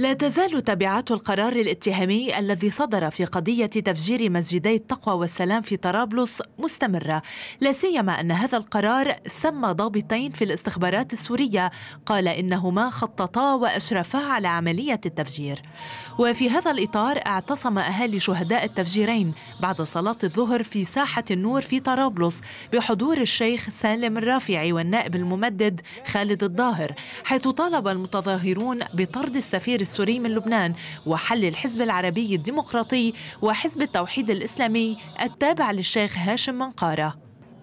لا تزال تبعات القرار الاتهامي الذي صدر في قضية تفجير مسجدي التقوى والسلام في طرابلس مستمرة لا سيما أن هذا القرار سمى ضابطين في الاستخبارات السورية قال إنهما خططا وأشرفا على عملية التفجير وفي هذا الإطار اعتصم أهالي شهداء التفجيرين بعد صلاة الظهر في ساحة النور في طرابلس بحضور الشيخ سالم الرافعي والنائب الممدد خالد الظاهر حيث طالب المتظاهرون بطرد السفير السوري من لبنان وحل الحزب العربي الديمقراطي وحزب التوحيد الإسلامي التابع للشيخ هاشم منقارة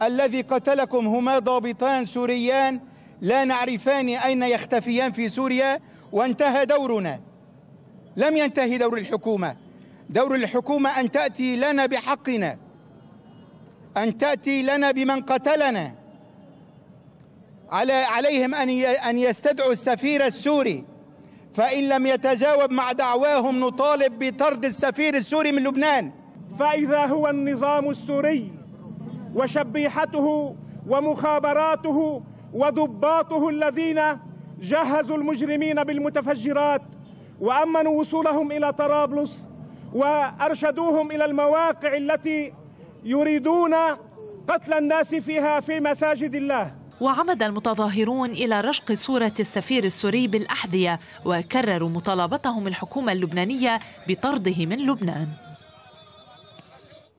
الذي قتلكم هما ضابطان سوريان لا نعرفان أين يختفيان في سوريا وانتهى دورنا لم ينتهي دور الحكومة دور الحكومة أن تأتي لنا بحقنا أن تأتي لنا بمن قتلنا على عليهم أن يستدعوا السفير السوري فإن لم يتجاوب مع دعواهم نطالب بطرد السفير السوري من لبنان فإذا هو النظام السوري وشبيحته ومخابراته وضباطه الذين جهزوا المجرمين بالمتفجرات وأمنوا وصولهم إلى طرابلس وأرشدوهم إلى المواقع التي يريدون قتل الناس فيها في مساجد الله وعمد المتظاهرون إلى رشق صورة السفير السوري بالأحذية وكرروا مطالبتهم الحكومة اللبنانية بطرده من لبنان